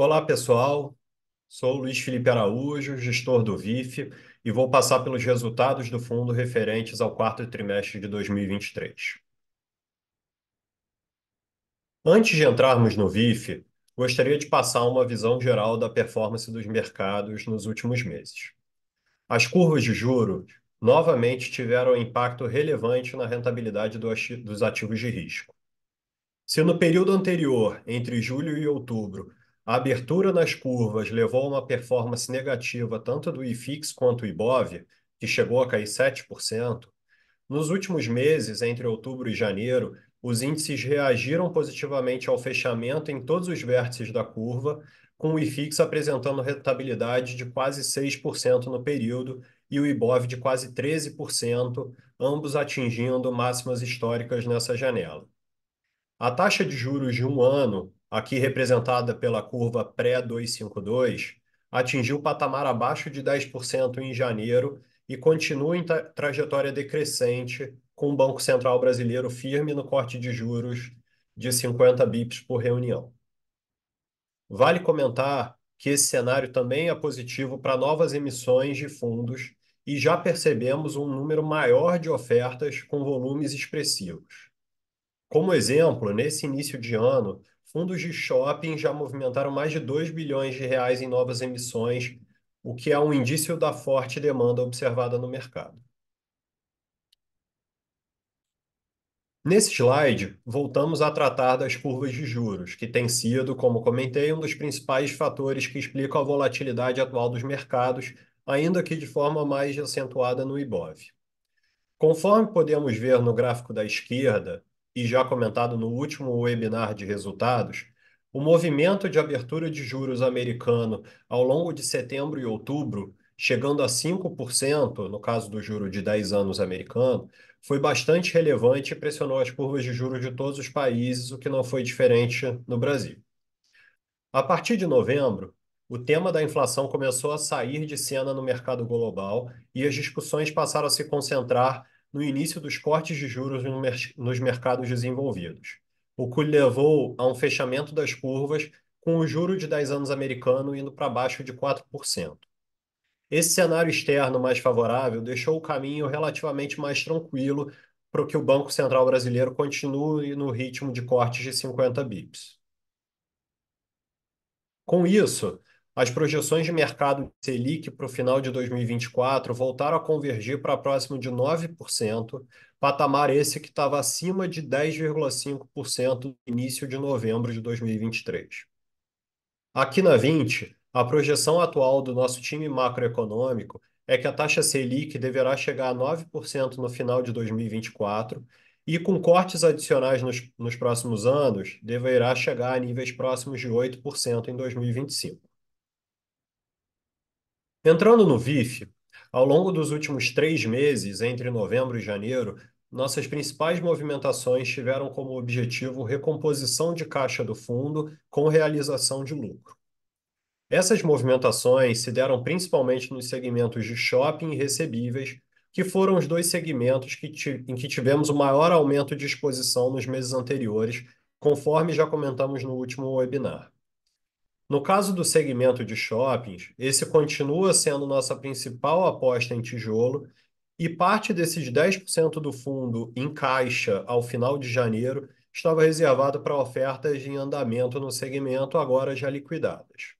Olá, pessoal. Sou Luiz Felipe Araújo, gestor do VIF, e vou passar pelos resultados do fundo referentes ao quarto trimestre de 2023. Antes de entrarmos no VIF, gostaria de passar uma visão geral da performance dos mercados nos últimos meses. As curvas de juros novamente tiveram um impacto relevante na rentabilidade dos ativos de risco. Se no período anterior, entre julho e outubro, a abertura nas curvas levou a uma performance negativa tanto do IFIX quanto do IBOV, que chegou a cair 7%. Nos últimos meses, entre outubro e janeiro, os índices reagiram positivamente ao fechamento em todos os vértices da curva, com o IFIX apresentando rentabilidade de quase 6% no período e o IBOV de quase 13%, ambos atingindo máximas históricas nessa janela. A taxa de juros de um ano, aqui representada pela curva pré-252, atingiu o patamar abaixo de 10% em janeiro e continua em trajetória decrescente, com o Banco Central brasileiro firme no corte de juros de 50 bips por reunião. Vale comentar que esse cenário também é positivo para novas emissões de fundos e já percebemos um número maior de ofertas com volumes expressivos. Como exemplo, nesse início de ano, fundos de shopping já movimentaram mais de 2 bilhões de reais em novas emissões, o que é um indício da forte demanda observada no mercado. Nesse slide, voltamos a tratar das curvas de juros, que tem sido, como comentei, um dos principais fatores que explicam a volatilidade atual dos mercados, ainda que de forma mais acentuada no IBOV. Conforme podemos ver no gráfico da esquerda, e já comentado no último webinar de resultados, o movimento de abertura de juros americano ao longo de setembro e outubro, chegando a 5%, no caso do juro de 10 anos americano, foi bastante relevante e pressionou as curvas de juros de todos os países, o que não foi diferente no Brasil. A partir de novembro, o tema da inflação começou a sair de cena no mercado global e as discussões passaram a se concentrar no início dos cortes de juros nos mercados desenvolvidos, o que levou a um fechamento das curvas com o juro de 10 anos americano indo para baixo de 4%. Esse cenário externo mais favorável deixou o caminho relativamente mais tranquilo para que o Banco Central brasileiro continue no ritmo de cortes de 50 bips. Com isso, as projeções de mercado de Selic para o final de 2024 voltaram a convergir para próximo de 9%, patamar esse que estava acima de 10,5% no início de novembro de 2023. Aqui na 20, a projeção atual do nosso time macroeconômico é que a taxa Selic deverá chegar a 9% no final de 2024 e, com cortes adicionais nos, nos próximos anos, deverá chegar a níveis próximos de 8% em 2025. Entrando no VIF, ao longo dos últimos três meses, entre novembro e janeiro, nossas principais movimentações tiveram como objetivo recomposição de caixa do fundo com realização de lucro. Essas movimentações se deram principalmente nos segmentos de shopping e recebíveis, que foram os dois segmentos que em que tivemos o maior aumento de exposição nos meses anteriores, conforme já comentamos no último webinar. No caso do segmento de shoppings, esse continua sendo nossa principal aposta em tijolo e parte desses 10% do fundo em caixa ao final de janeiro estava reservado para ofertas em andamento no segmento, agora já liquidadas.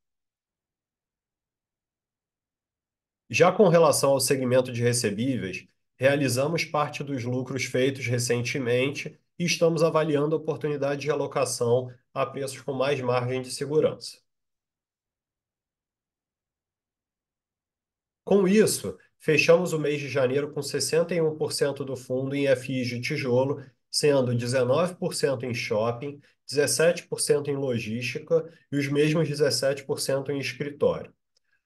Já com relação ao segmento de recebíveis, realizamos parte dos lucros feitos recentemente e estamos avaliando oportunidades de alocação a preços com mais margem de segurança. Com isso, fechamos o mês de janeiro com 61% do fundo em FIs de tijolo, sendo 19% em shopping, 17% em logística e os mesmos 17% em escritório.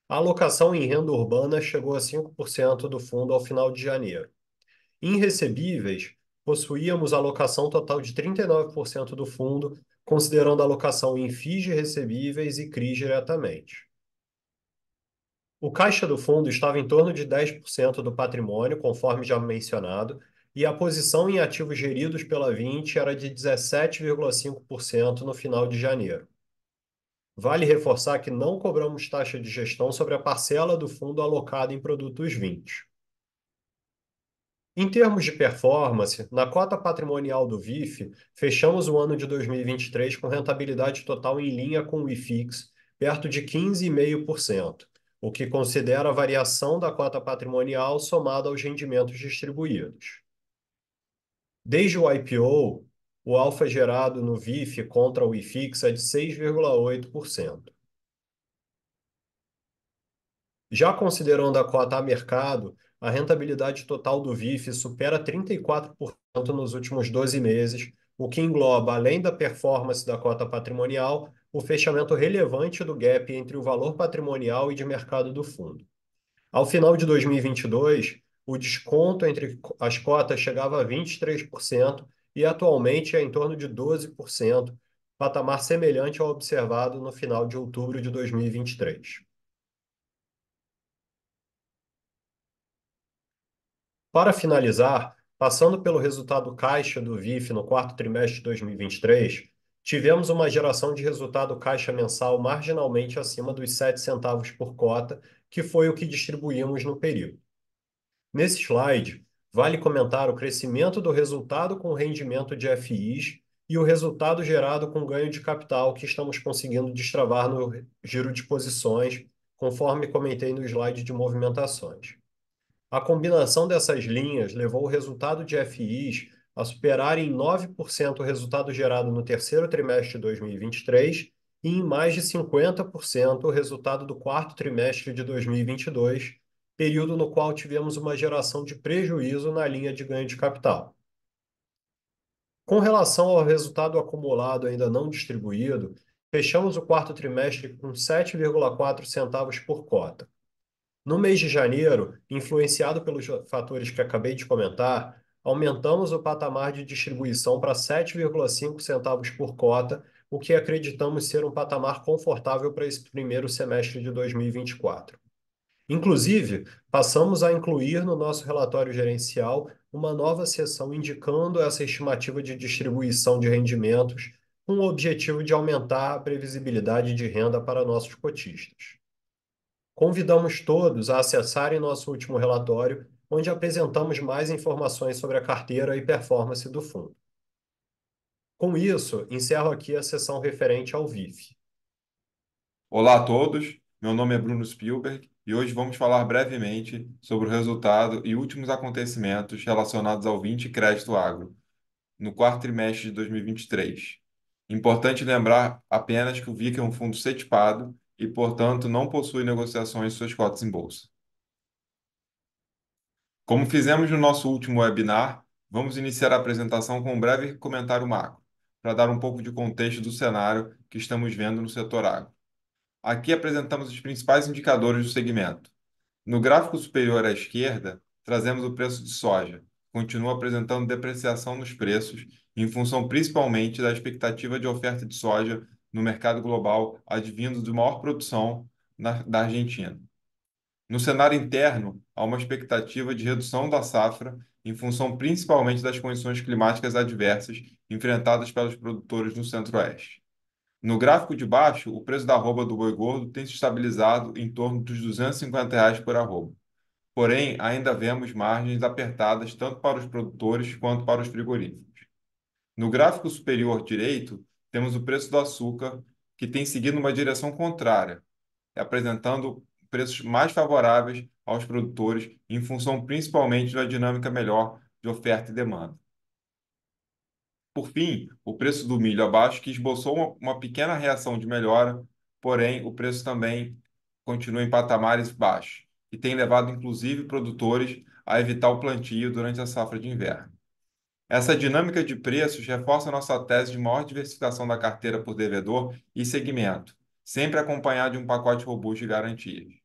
A alocação em renda urbana chegou a 5% do fundo ao final de janeiro. Em recebíveis, possuíamos alocação total de 39% do fundo, considerando a alocação em FIIs de recebíveis e CRIs diretamente. O caixa do fundo estava em torno de 10% do patrimônio, conforme já mencionado, e a posição em ativos geridos pela Vinte era de 17,5% no final de janeiro. Vale reforçar que não cobramos taxa de gestão sobre a parcela do fundo alocada em produtos 20. Em termos de performance, na cota patrimonial do VIF, fechamos o ano de 2023 com rentabilidade total em linha com o IFIX, perto de 15,5%, o que considera a variação da cota patrimonial somada aos rendimentos distribuídos. Desde o IPO, o alfa gerado no VIF contra o IFIX é de 6,8%. Já considerando a cota a mercado, a rentabilidade total do VIF supera 34% nos últimos 12 meses, o que engloba, além da performance da cota patrimonial, o fechamento relevante do gap entre o valor patrimonial e de mercado do fundo. Ao final de 2022, o desconto entre as cotas chegava a 23% e atualmente é em torno de 12%, patamar semelhante ao observado no final de outubro de 2023. Para finalizar, passando pelo resultado caixa do VIF no quarto trimestre de 2023, Tivemos uma geração de resultado caixa mensal marginalmente acima dos R$ centavos por cota, que foi o que distribuímos no período. Nesse slide, vale comentar o crescimento do resultado com rendimento de FIs e o resultado gerado com ganho de capital que estamos conseguindo destravar no giro de posições, conforme comentei no slide de movimentações. A combinação dessas linhas levou o resultado de FIs a superar em 9% o resultado gerado no terceiro trimestre de 2023 e em mais de 50% o resultado do quarto trimestre de 2022, período no qual tivemos uma geração de prejuízo na linha de ganho de capital. Com relação ao resultado acumulado ainda não distribuído, fechamos o quarto trimestre com 7,4 centavos por cota. No mês de janeiro, influenciado pelos fatores que acabei de comentar, aumentamos o patamar de distribuição para 7,5 centavos por cota, o que acreditamos ser um patamar confortável para esse primeiro semestre de 2024. Inclusive, passamos a incluir no nosso relatório gerencial uma nova seção indicando essa estimativa de distribuição de rendimentos, com o objetivo de aumentar a previsibilidade de renda para nossos cotistas. Convidamos todos a acessarem nosso último relatório onde apresentamos mais informações sobre a carteira e performance do fundo. Com isso, encerro aqui a sessão referente ao VIF. Olá a todos, meu nome é Bruno Spielberg e hoje vamos falar brevemente sobre o resultado e últimos acontecimentos relacionados ao 20 Crédito Agro, no quarto trimestre de 2023. Importante lembrar apenas que o VIC é um fundo setipado e, portanto, não possui negociações suas cotas em bolsa. Como fizemos no nosso último webinar, vamos iniciar a apresentação com um breve comentário macro, para dar um pouco de contexto do cenário que estamos vendo no setor agro. Aqui apresentamos os principais indicadores do segmento. No gráfico superior à esquerda, trazemos o preço de soja, continua apresentando depreciação nos preços, em função principalmente da expectativa de oferta de soja no mercado global, advindo de maior produção na, da Argentina. No cenário interno, há uma expectativa de redução da safra, em função principalmente das condições climáticas adversas enfrentadas pelos produtores no Centro-Oeste. No gráfico de baixo, o preço da arroba do boi gordo tem se estabilizado em torno dos R$ 250 reais por arroba. Porém, ainda vemos margens apertadas tanto para os produtores quanto para os frigoríficos. No gráfico superior direito, temos o preço do açúcar, que tem seguido uma direção contrária, apresentando preços mais favoráveis aos produtores, em função principalmente da dinâmica melhor de oferta e demanda. Por fim, o preço do milho abaixo, que esboçou uma, uma pequena reação de melhora, porém o preço também continua em patamares baixos e tem levado inclusive produtores a evitar o plantio durante a safra de inverno. Essa dinâmica de preços reforça nossa tese de maior diversificação da carteira por devedor e segmento, sempre acompanhada de um pacote robusto de garantias.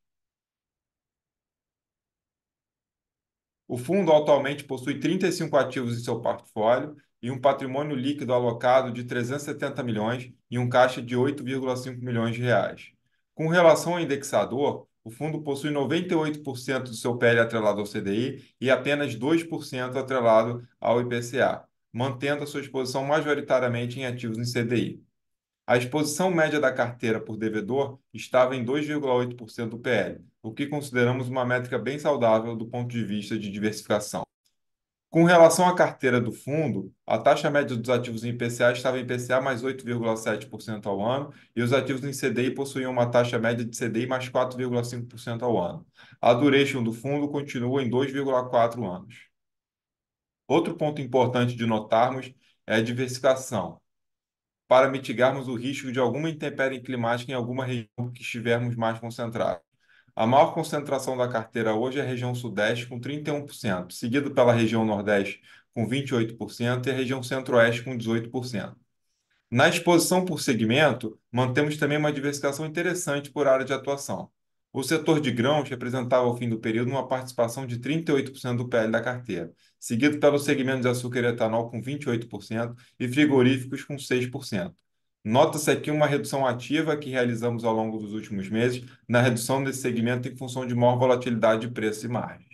O fundo atualmente possui 35 ativos em seu portfólio e um patrimônio líquido alocado de 370 milhões e um caixa de 8,5 milhões de reais. Com relação ao indexador, o fundo possui 98% do seu PL atrelado ao CDI e apenas 2% atrelado ao IPCA, mantendo a sua exposição majoritariamente em ativos em CDI. A exposição média da carteira por devedor estava em 2,8% do PL, o que consideramos uma métrica bem saudável do ponto de vista de diversificação. Com relação à carteira do fundo, a taxa média dos ativos em IPCA estava em IPCA mais 8,7% ao ano e os ativos em CDI possuíam uma taxa média de CDI mais 4,5% ao ano. A duration do fundo continua em 2,4 anos. Outro ponto importante de notarmos é a diversificação para mitigarmos o risco de alguma intempérie climática em alguma região que estivermos mais concentrados. A maior concentração da carteira hoje é a região Sudeste, com 31%, seguido pela região Nordeste, com 28%, e a região Centro-Oeste, com 18%. Na exposição por segmento, mantemos também uma diversificação interessante por área de atuação. O setor de grãos representava ao fim do período uma participação de 38% do PL da carteira, seguido pelo segmento de açúcar e etanol com 28% e frigoríficos com 6%. Nota-se aqui uma redução ativa que realizamos ao longo dos últimos meses na redução desse segmento em função de maior volatilidade de preços e margens.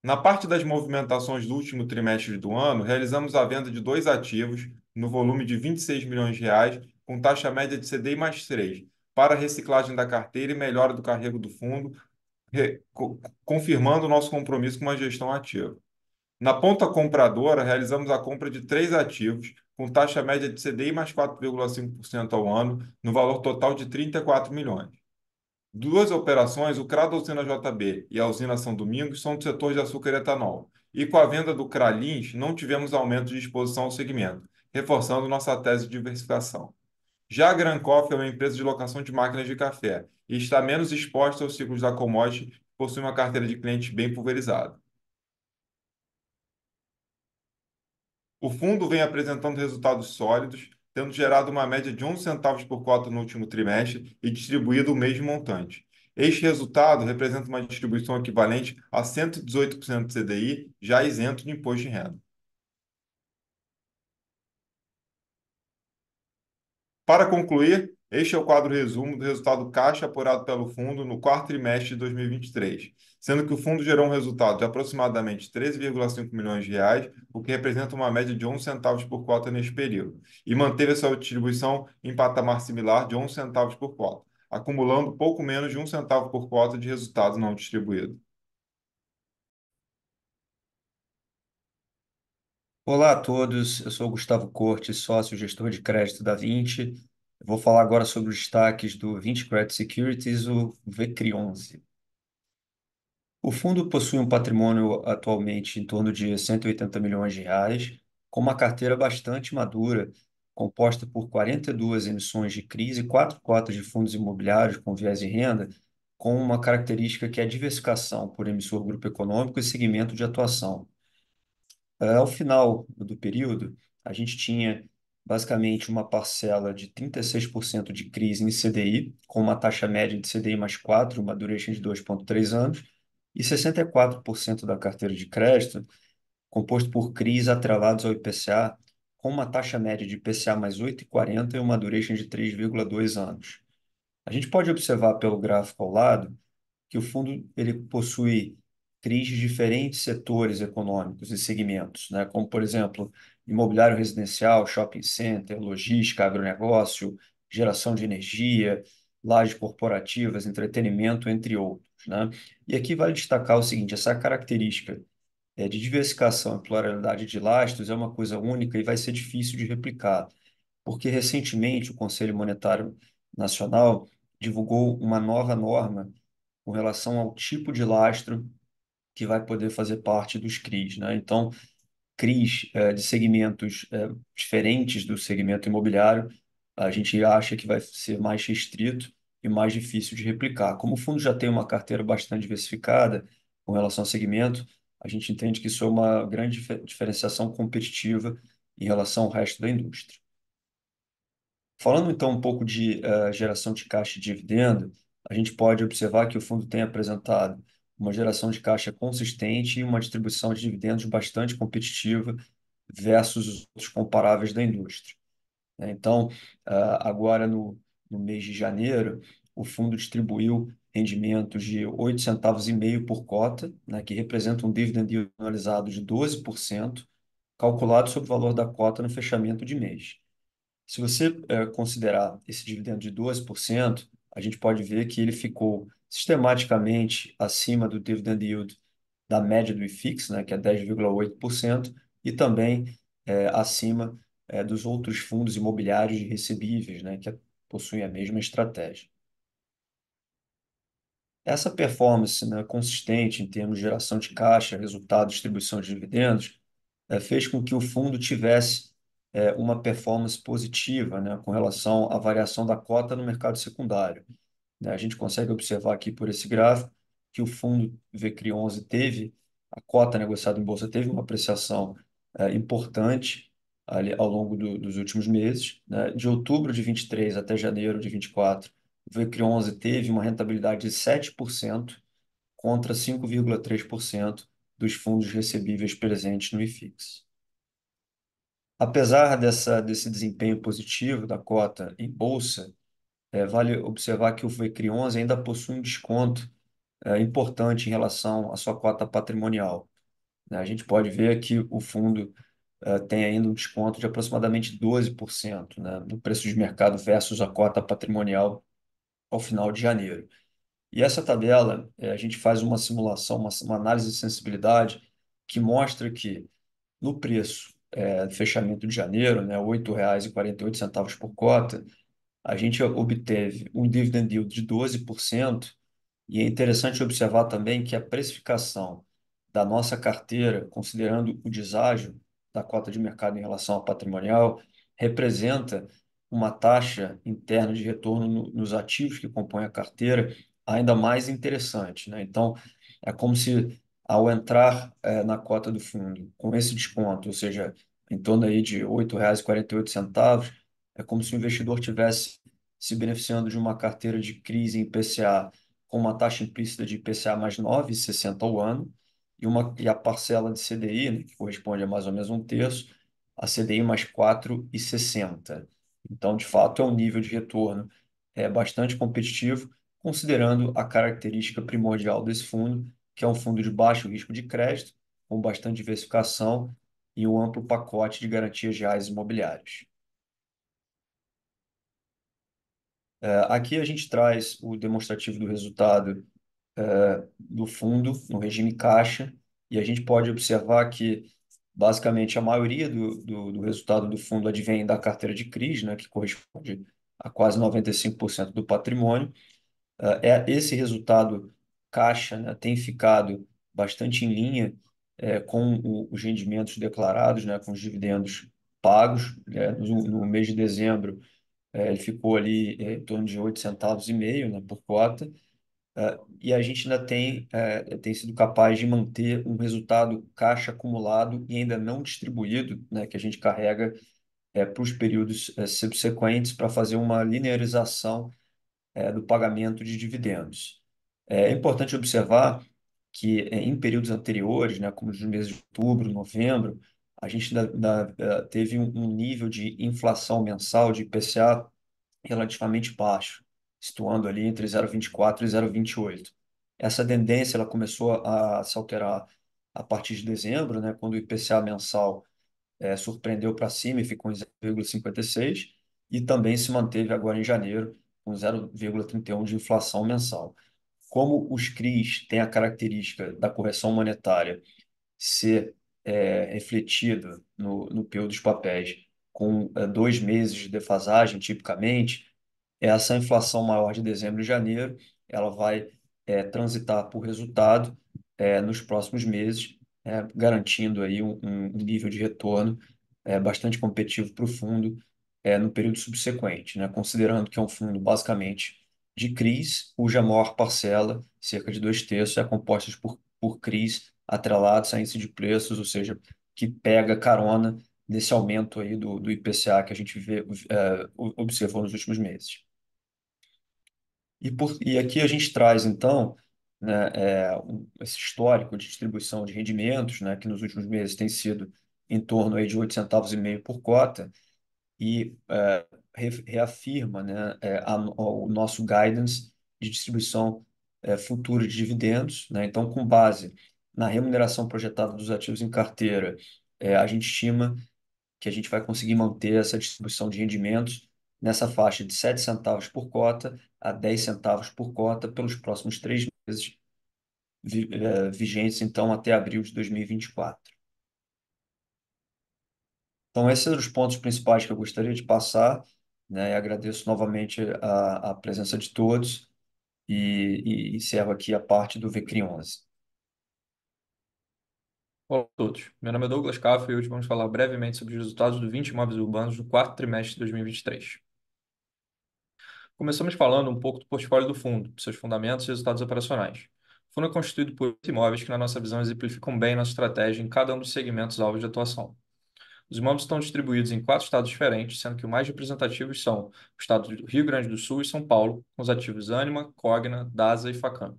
Na parte das movimentações do último trimestre do ano, realizamos a venda de dois ativos no volume de R$ 26 milhões, reais, com taxa média de CDI mais 3, para reciclagem da carteira e melhora do carrego do fundo, confirmando o nosso compromisso com uma gestão ativa. Na ponta compradora, realizamos a compra de três ativos, com taxa média de CDI mais 4,5% ao ano, no valor total de 34 milhões. Duas operações, o CRA da usina JB e a usina São Domingos, são do setor de açúcar e etanol, e com a venda do CRA Lins, não tivemos aumento de exposição ao segmento, reforçando nossa tese de diversificação. Já a Coffee é uma empresa de locação de máquinas de café e está menos exposta aos ciclos da commodity, possui uma carteira de clientes bem pulverizada. O fundo vem apresentando resultados sólidos, tendo gerado uma média de 11 centavos por cota no último trimestre e distribuído o mesmo montante. Este resultado representa uma distribuição equivalente a 118% do CDI, já isento de imposto de renda. Para concluir, este é o quadro resumo do resultado caixa apurado pelo fundo no quarto trimestre de 2023, sendo que o fundo gerou um resultado de aproximadamente 13,5 milhões de reais, o que representa uma média de 11 centavos por cota neste período, e manteve essa distribuição em patamar similar de 11 centavos por cota, acumulando pouco menos de 1 centavo por cota de resultado não distribuído. Olá a todos, eu sou Gustavo Cortes, sócio gestor de crédito da Vinci. vou falar agora sobre os destaques do Vinci Credit Securities, o VCRI11. O fundo possui um patrimônio atualmente em torno de 180 milhões de reais, com uma carteira bastante madura, composta por 42 emissões de CRIs e quatro cotas de fundos imobiliários com viés de renda, com uma característica que é a diversificação por emissor grupo econômico e segmento de atuação. Eh, ao final do período, a gente tinha basicamente uma parcela de 36% de CRIs em CDI, com uma taxa média de CDI mais 4, uma duration de 2,3 anos, e 64% da carteira de crédito composto por CRIs atrelados ao IPCA, com uma taxa média de IPCA mais 8,40 e uma duration de 3,2 anos. A gente pode observar pelo gráfico ao lado que o fundo ele possui matriz de diferentes setores econômicos e segmentos, né? como, por exemplo, imobiliário residencial, shopping center, logística, agronegócio, geração de energia, lajes corporativas, entretenimento, entre outros. Né? E aqui vale destacar o seguinte: essa característica é, de diversificação e pluralidade de lastros é uma coisa única e vai ser difícil de replicar, porque recentemente o Conselho Monetário Nacional divulgou uma nova norma com relação ao tipo de lastro que vai poder fazer parte dos CRIs. Né? Então, CRIs é, de segmentos é, diferentes do segmento imobiliário, a gente acha que vai ser mais restrito e mais difícil de replicar. Como o fundo já tem uma carteira bastante diversificada com relação ao segmento, a gente entende que isso é uma grande diferenciação competitiva em relação ao resto da indústria. Falando então um pouco de uh, geração de caixa e dividendo, a gente pode observar que o fundo tem apresentado uma geração de caixa consistente e uma distribuição de dividendos bastante competitiva versus os outros comparáveis da indústria. Né? Então, ah, agora no, no mês de janeiro, o fundo distribuiu rendimentos de 8 centavos e meio por cota, né, que representa um dividend anualizado de 12%, calculado sobre o valor da cota no fechamento de mês. Se você é, considerar esse dividendo de 12%, a gente pode ver que ele ficou sistematicamente acima do dividend yield da média do IFIX, né, que é 10,8%, e também é, acima é, dos outros fundos imobiliários recebíveis, né, que possuem a mesma estratégia. Essa performance né, consistente em termos de geração de caixa, resultado, distribuição de dividendos, é, fez com que o fundo tivesse é, uma performance positiva né, com relação à variação da cota no mercado secundário. Né? A gente consegue observar aqui por esse gráfico que o fundo VCRI11 teve, a cota negociada em bolsa teve uma apreciação é, importante ali, ao longo do, dos últimos meses. Né? De outubro de 23 até janeiro de 24, o VCRI11 teve uma rentabilidade de 7% contra 5,3% dos fundos recebíveis presentes no IFIX. Apesar dessa, desse desempenho positivo da cota em bolsa, é, vale observar que o VECRI 11 ainda possui um desconto é, importante em relação à sua cota patrimonial. Né? A gente pode ver que o fundo é, tem ainda um desconto de aproximadamente 12% né, do preço de mercado versus a cota patrimonial ao final de janeiro. E essa tabela, é, a gente faz uma simulação, uma, uma, análise de sensibilidade que mostra que no preço é, fechamento de janeiro, né, R$ 8,48 por cota, a gente obteve um dividend yield de 12%, e é interessante observar também que a precificação da nossa carteira, considerando o deságio da cota de mercado em relação à patrimonial, representa uma taxa interna de retorno no, nos ativos que compõem a carteira ainda mais interessante. Né? Então, é como se ao entrar eh, na cota do fundo com esse desconto, ou seja, em torno aí de R$ 8,48, é como se o investidor tivesse se beneficiando de uma carteira de crise em IPCA com uma taxa implícita de IPCA mais 9,60 ao ano e, uma, e a parcela de CDI, né, que corresponde a mais ou menos um terço, a CDI mais 4,60. Então, de fato, é um nível de retorno é, bastante competitivo, considerando a característica primordial desse fundo, que é um fundo de baixo risco de crédito, com bastante diversificação e um amplo pacote de garantias reais imobiliárias. É, aqui a gente traz o demonstrativo do resultado é, do fundo no regime caixa, e a gente pode observar que, basicamente, a maioria do, do, do resultado do fundo advém da carteira de CRIs, né, que corresponde a quase 95% do patrimônio. É, é, esse resultado caixa né, tem ficado bastante em linha é, com o, os rendimentos declarados, né, com os dividendos pagos. Né, no, no mês de dezembro, é, ele ficou ali é, em torno de 8 centavos e meio, né, por cota. É, e a gente ainda tem, é, tem sido capaz de manter um resultado caixa acumulado e ainda não distribuído, né, que a gente carrega para os períodos subsequentes para fazer uma linearização do pagamento de dividendos. É importante observar que em períodos anteriores, né, como nos meses de outubro, novembro, a gente da, da, é, teve um, nível de inflação mensal de IPCA relativamente baixo, situando ali entre 0,24 e 0,28. Essa tendência ela começou a se alterar a partir de dezembro, né, quando o IPCA mensal é, surpreendeu para cima e ficou em 0,56, e também se manteve agora em janeiro com 0,31 de inflação mensal. Como os CRIs têm a característica da correção monetária ser é, refletido no, no PIL dos papéis com é, dois meses de defasagem, tipicamente, essa inflação maior de dezembro e janeiro, ela vai é, transitar por resultado é, nos próximos meses, é, garantindo aí um, um, nível de retorno é, bastante competitivo para o fundo no período subsequente, né? considerando que é um fundo basicamente de CRIs, cuja maior parcela, cerca de dois terços, é composta por, por CRIs atrelado à índice de preços, ou seja, que pega carona nesse aumento aí do, do IPCA que a gente vê, é, observou nos últimos meses. E, por, e aqui a gente traz, então, né, é, esse histórico de distribuição de rendimentos, né, que nos últimos meses tem sido em torno aí de 8 centavos e meio por cota, e é, reafirma né, é, a, o nosso guidance de distribuição é, futura de dividendos. Né? Então, com base na remuneração projetada dos ativos em carteira, é, a gente estima que a gente vai conseguir manter essa distribuição de rendimentos nessa faixa de 7 centavos por cota a 10 centavos por cota pelos próximos três meses é, vigentes, então, até abril de 2024. Então, esses são os pontos principais que eu gostaria de passar, né? agradeço novamente a, a presença de todos e, e encerro aqui a parte do VCRI 11. Olá a todos. Meu nome é Douglas Caffey e hoje vamos falar brevemente sobre os resultados do 20 imóveis urbanos do quarto trimestre de 2023. Começamos falando um pouco do portfólio do fundo, seus fundamentos e resultados operacionais. O fundo é constituído por imóveis que, na nossa visão, exemplificam bem nossa estratégia em cada um dos segmentos alvos de atuação. Os imóveis estão distribuídos em quatro estados diferentes, sendo que os mais representativos são o estado do Rio Grande do Sul e São Paulo, com os ativos Anima, Cogna, DASA e Facamp.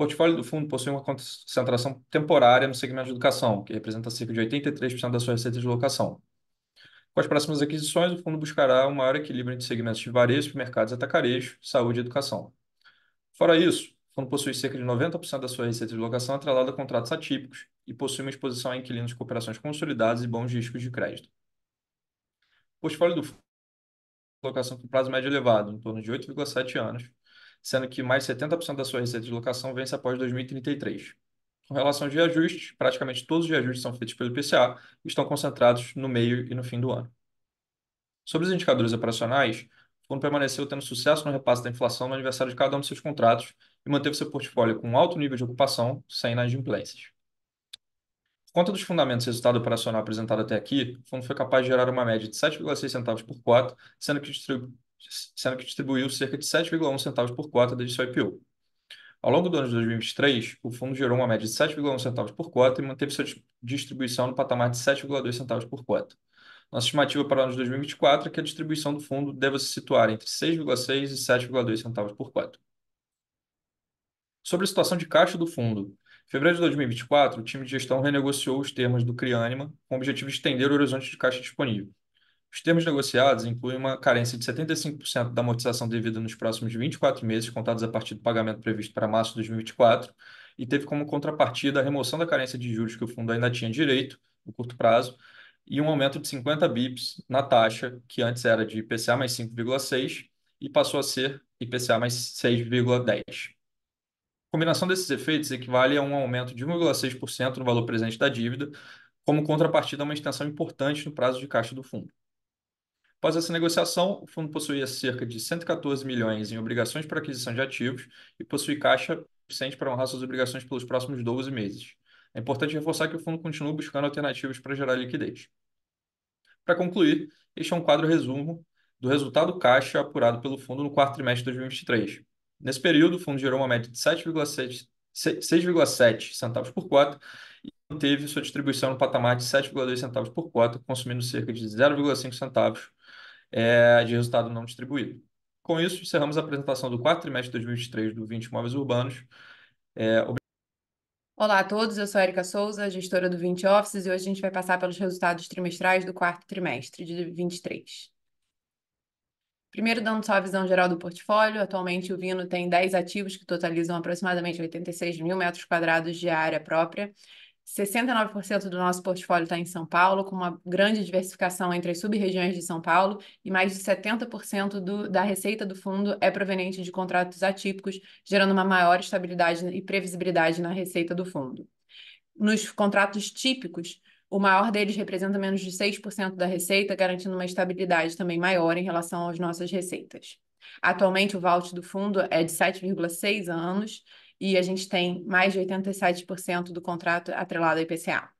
O portfólio do fundo possui uma concentração temporária no segmento de educação, que representa cerca de 83% da sua receita de locação. Com as próximas aquisições, o fundo buscará um maior equilíbrio entre segmentos de varejo, supermercados e atacarejo, saúde e educação. Fora isso, o fundo possui cerca de 90% da sua receita de locação atrelada a contratos atípicos e possui uma exposição a inquilinos de cooperações consolidadas e bons riscos de crédito. O portfólio do fundo locação com prazo médio elevado, em torno de 8,7 anos, sendo que mais 70% da sua receita de locação vence após 2033. Com relação aos reajustes, praticamente todos os reajustes são feitos pelo IPCA e estão concentrados no meio e no fim do ano. Sobre os indicadores operacionais, o fundo permaneceu tendo sucesso no repasse da inflação no aniversário de cada um de seus contratos e manteve seu portfólio com alto nível de ocupação, sem inadimplências. Por conta dos fundamentos e resultado operacional apresentado até aqui, o fundo foi capaz de gerar uma média de 7,6 centavos por cota, sendo que sendo que distribuiu cerca de 7,1 centavos por cota desde seu IPO. Ao longo do ano de 2023, o fundo gerou uma média de 7,1 centavos por cota e manteve sua distribuição no patamar de 7,2 centavos por cota. Nossa estimativa para o ano de 2024 é que a distribuição do fundo deva se situar entre 6,6 e 7,2 centavos por cota. Sobre a situação de caixa do fundo, em fevereiro de 2024, o time de gestão renegociou os termos do CRIANIMA com o objetivo de estender o horizonte de caixa disponível. Os termos negociados incluem uma carência de 75% da amortização devida nos próximos 24 meses, contados a partir do pagamento previsto para março de 2024, e teve como contrapartida a remoção da carência de juros que o fundo ainda tinha direito no curto prazo e um aumento de 50 bips na taxa, que antes era de IPCA mais 5,6 e passou a ser IPCA mais 6,10. A combinação desses efeitos equivale a um aumento de 1,6% no valor presente da dívida, como contrapartida a uma extensão importante no prazo de caixa do fundo. Após essa negociação, o fundo possuía cerca de 114 milhões em obrigações para aquisição de ativos e possui caixa suficiente para honrar suas obrigações pelos próximos 12 meses. É importante reforçar que o fundo continua buscando alternativas para gerar liquidez. Para concluir, este é um quadro resumo do resultado caixa apurado pelo fundo no quarto trimestre de 2023. Nesse período, o fundo gerou uma média de 6,7 centavos por cota e manteve sua distribuição no patamar de 7,2 centavos por cota, consumindo cerca de 0,5 centavos é, de resultado não distribuído. Com isso, encerramos a apresentação do quarto trimestre de 2023 do 20 Imóveis Urbanos. É, Olá a todos, eu sou Erika Souza, gestora do 20 Offices, e hoje a gente vai passar pelos resultados trimestrais do quarto trimestre de 2023. Primeiro, dando só a visão geral do portfólio, atualmente o Vino tem 10 ativos que totalizam aproximadamente 86 mil metros quadrados de área própria 69% do nosso portfólio está em São Paulo, com uma grande diversificação entre as sub-regiões de São Paulo, e mais de 70% do, da receita do fundo é proveniente de contratos atípicos, gerando uma maior estabilidade e previsibilidade na receita do fundo. Nos contratos típicos, o maior deles representa menos de 6% da receita, garantindo uma estabilidade também maior em relação às nossas receitas. Atualmente, o vault do fundo é de 7,6 anos e a gente tem mais de 87% do contrato atrelado à IPCA.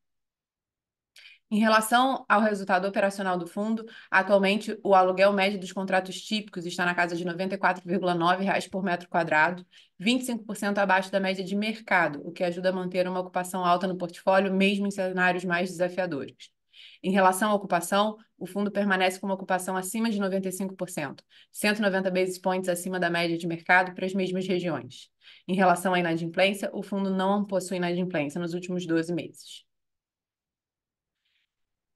Em relação ao resultado operacional do fundo, atualmente o aluguel médio dos contratos típicos está na casa de R$ 94,9 por metro quadrado, 25% abaixo da média de mercado, o que ajuda a manter uma ocupação alta no portfólio, mesmo em cenários mais desafiadores. Em relação à ocupação, o fundo permanece com uma ocupação acima de 95%, 190 basis points acima da média de mercado para as mesmas regiões. Em relação à inadimplência, o fundo não possui inadimplência nos últimos 12 meses.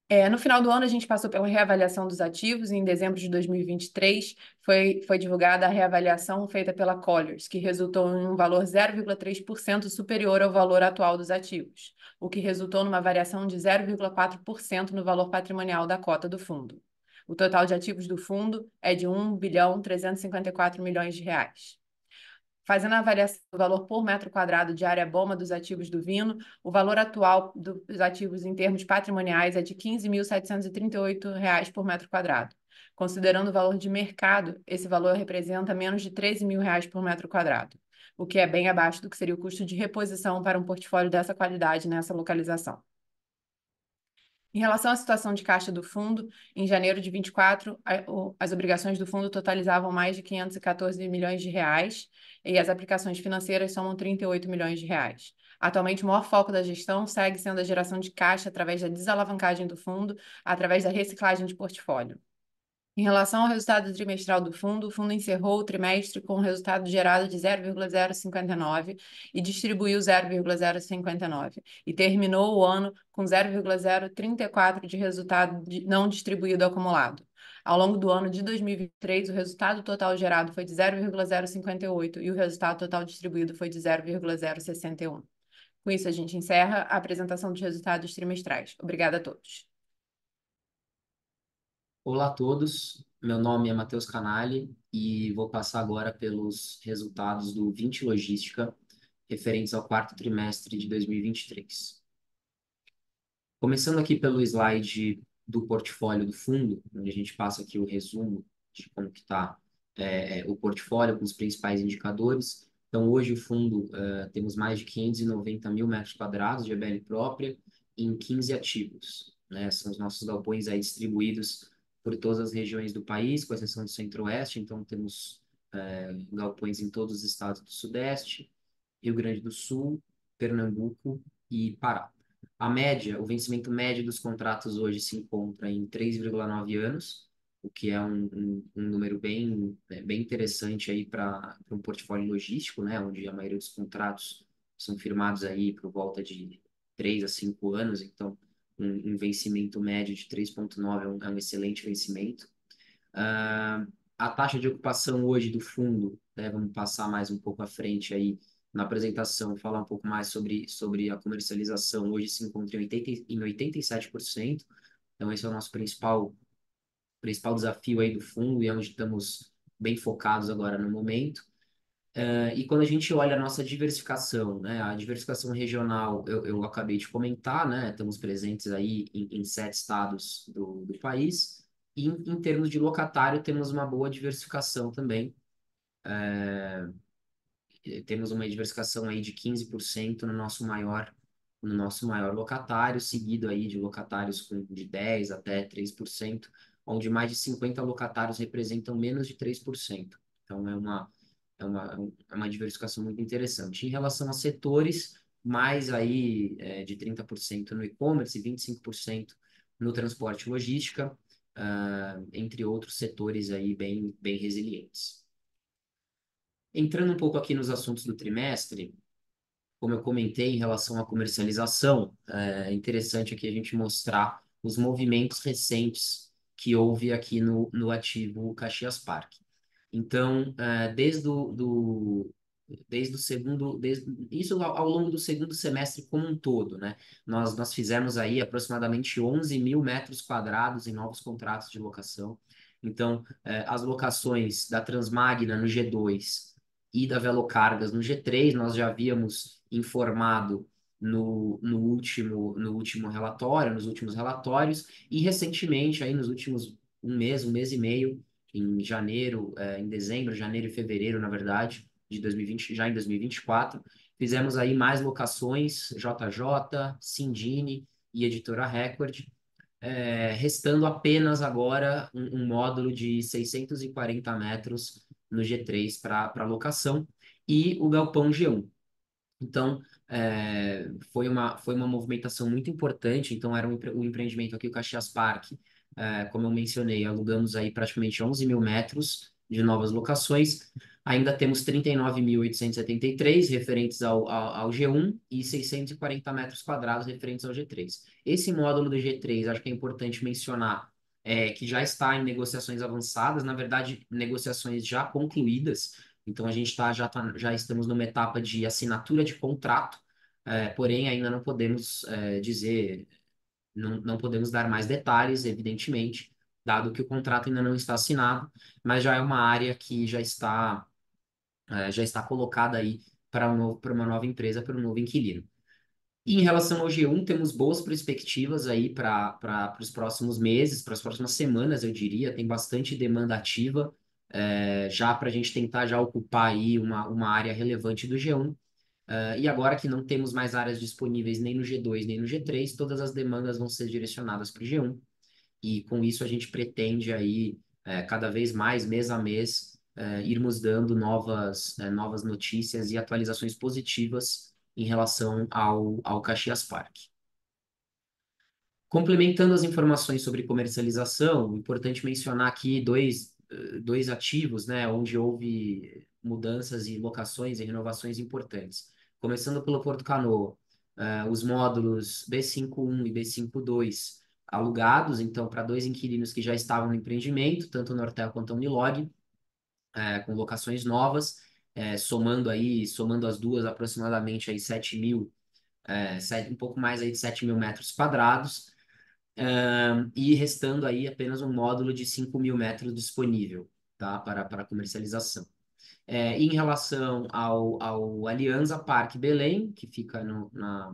É, no final do ano, a gente passou pela reavaliação dos ativos. e Em dezembro de 2023, foi, foi divulgada a reavaliação feita pela Colliers, que resultou em um valor 0,3% superior ao valor atual dos ativos, o que resultou numa variação de 0,4% no valor patrimonial da cota do fundo. O total de ativos do fundo é de 1 bilhão 354 milhões de reais. Fazendo a avaliação do valor por metro quadrado de área boma dos ativos do Vino, o valor atual dos ativos em termos patrimoniais é de R$ 15.738 por metro quadrado. Considerando o valor de mercado, esse valor representa menos de R$ 13.000 por metro quadrado, o que é bem abaixo do que seria o custo de reposição para um portfólio dessa qualidade nessa localização. Em relação à situação de caixa do fundo, em janeiro de 24, as obrigações do fundo totalizavam mais de 514 milhões de reais e as aplicações financeiras somam 38 milhões de reais. Atualmente, o maior foco da gestão segue sendo a geração de caixa através da desalavancagem do fundo, através da reciclagem de portfólio. Em relação ao resultado trimestral do fundo, o fundo encerrou o trimestre com um resultado gerado de 0,059 e distribuiu 0,059, e terminou o ano com 0,034 de resultado não distribuído acumulado. Ao longo do ano de 2023, o resultado total gerado foi de 0,058 e o resultado total distribuído foi de 0,061. Com isso, a gente encerra a apresentação dos resultados trimestrais. Obrigada a todos. Olá a todos, meu nome é Matheus Canali e vou passar agora pelos resultados do 20 Logística referentes ao quarto trimestre de 2023. Começando aqui pelo slide do portfólio do fundo, onde a gente passa aqui o resumo de como está é, é, o portfólio com os principais indicadores. Então, hoje o fundo uh, temos mais de 590 mil metros quadrados de EBL própria em 15 ativos. Né? São os nossos galpões aí distribuídos por todas as regiões do país, com exceção do centro-oeste, então temos é, galpões em todos os estados do sudeste, Rio Grande do Sul, Pernambuco e Pará. A média, o vencimento médio dos contratos hoje se encontra em 3,9 anos, o que é um, um, um número bem, é, bem interessante aí para um portfólio logístico, né, onde a maioria dos contratos são firmados aí por volta de 3 a 5 anos, então um, um vencimento médio de 3,9 é, um, é um excelente vencimento. Uh, a taxa de ocupação hoje do fundo, né, vamos passar mais um pouco à frente aí na apresentação, falar um pouco mais sobre, sobre a comercialização, hoje se encontra em, 80, em 87%, então esse é o nosso principal, principal desafio aí do fundo e é onde estamos bem focados agora no momento. Uh, e quando a gente olha a nossa diversificação, né, a diversificação regional, eu, eu acabei de comentar, né, estamos presentes aí em, em sete estados do, do país, e em, em, termos de locatário temos uma boa diversificação também, uh, temos uma diversificação aí de 15% no nosso maior no nosso maior locatário, seguido aí de locatários com de 10 até 3%, onde mais de 50 locatários representam menos de 3%. Então é uma é uma, é uma diversificação muito interessante. Em relação a setores, mais aí é, de 30% no e-commerce e 25% no transporte e logística, uh, entre outros setores aí bem, bem resilientes. Entrando um pouco aqui nos assuntos do trimestre, como eu comentei em relação à comercialização, é interessante aqui a gente mostrar os movimentos recentes que houve aqui no, no ativo Caxias Parque. Então, eh, desde o do, desde o segundo, desde, isso ao, longo do segundo semestre como um todo, né? Nós, nós fizemos aí aproximadamente 11 mil metros quadrados em novos contratos de locação. Então, eh, as locações da Transmagna no G2 e da Velocargas no G3, nós já havíamos informado no, no, último, no último relatório, nos últimos relatórios, e recentemente, aí nos últimos um mês, um mês e meio, em janeiro, é, em dezembro, janeiro e fevereiro, na verdade, de 2020, já em 2024. Fizemos aí mais locações, JJ, Sindini e Editora Record, é, restando apenas agora um, um, módulo de 640 metros no G3 para locação e o galpão G1. Então, é, foi, uma, foi uma movimentação muito importante. Então, era um, o um empreendimento aqui, o Caxias Parque, é, como eu mencionei, alugamos aí praticamente 11 mil metros de novas locações. Ainda temos 39.873 referentes ao, ao, ao, G1 e 640 metros quadrados referentes ao G3. Esse módulo do G3, acho que é importante mencionar, é, que já está em negociações avançadas, na verdade, negociações já concluídas. Então, a gente tá, já, tá, já estamos numa etapa de assinatura de contrato, é, porém, ainda não podemos é, dizer não, não podemos dar mais detalhes, evidentemente, dado que o contrato ainda não está assinado, mas já é uma área que já está, é, já está colocada aí para um uma nova empresa, para um novo inquilino. E em relação ao G1, temos boas perspectivas aí para os próximos meses, para as próximas semanas, eu diria. Tem bastante demanda ativa, é, já para a gente tentar já ocupar aí uma, uma área relevante do G1. Uh, e agora que não temos mais áreas disponíveis nem no G2 nem no G3, todas as demandas vão ser direcionadas para o G1. E com isso a gente pretende aí, é, cada vez mais, mês a mês, é, irmos dando novas, é, novas notícias e atualizações positivas em relação ao, ao Caxias Parque. Complementando as informações sobre comercialização, importante mencionar aqui dois, é, dois ativos, né, onde houve mudanças e locações e renovações importantes começando pelo Porto Canoa, uh, os módulos B51 e B52 alugados, então, para dois inquilinos que já estavam no empreendimento, tanto o Nortel quanto a Unilog, uh, com locações novas, uh, somando aí, somando as duas aproximadamente aí 7 mil, um pouco mais aí de 7 mil metros quadrados, e restando aí apenas um módulo de 5 mil metros disponível, tá, para, para comercialização. É, em relação ao, ao Alianza Parque Belém, que fica no, na,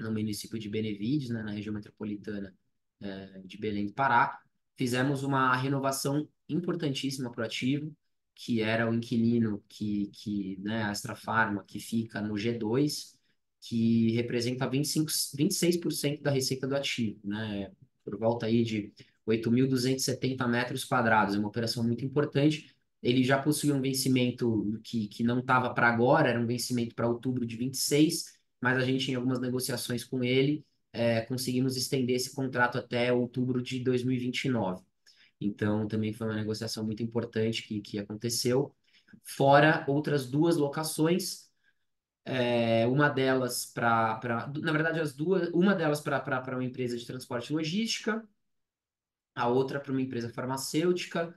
no município de Benevides, né, na região metropolitana é, de Belém do Pará, fizemos uma renovação importantíssima para o ativo, que era o inquilino que, que né, a Astra Farma que fica no G2, que representa 25, 26% da receita do ativo, né, por volta aí de 8.270 metros quadrados, é uma operação muito importante, ele já possuía um vencimento que, que não estava para agora, era um vencimento para outubro de 26, mas a gente, em algumas negociações com ele, é, conseguimos estender esse contrato até outubro de 2029. Então, também foi uma negociação muito importante que, que aconteceu. Fora outras duas locações, é, uma delas para. Na verdade, as duas, uma delas para uma empresa de transporte e logística, a outra para uma empresa farmacêutica